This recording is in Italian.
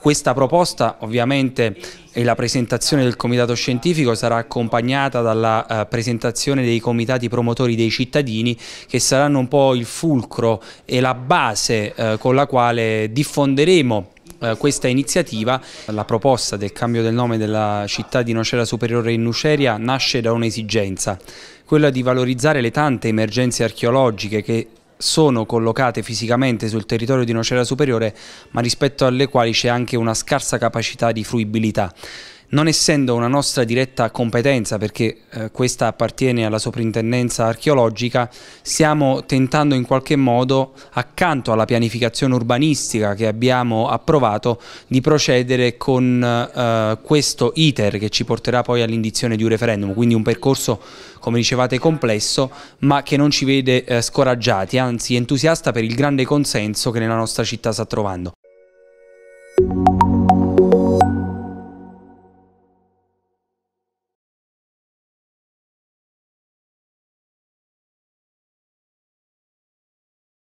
Questa proposta ovviamente e la presentazione del comitato scientifico sarà accompagnata dalla eh, presentazione dei comitati promotori dei cittadini che saranno un po' il fulcro e la base eh, con la quale diffonderemo eh, questa iniziativa. La proposta del cambio del nome della città di Nocera Superiore in Nuceria nasce da un'esigenza, quella di valorizzare le tante emergenze archeologiche che sono collocate fisicamente sul territorio di Nocera Superiore, ma rispetto alle quali c'è anche una scarsa capacità di fruibilità non essendo una nostra diretta competenza, perché eh, questa appartiene alla soprintendenza archeologica, stiamo tentando in qualche modo, accanto alla pianificazione urbanistica che abbiamo approvato, di procedere con eh, questo iter che ci porterà poi all'indizione di un referendum, quindi un percorso, come dicevate, complesso, ma che non ci vede eh, scoraggiati, anzi entusiasta per il grande consenso che nella nostra città sta trovando.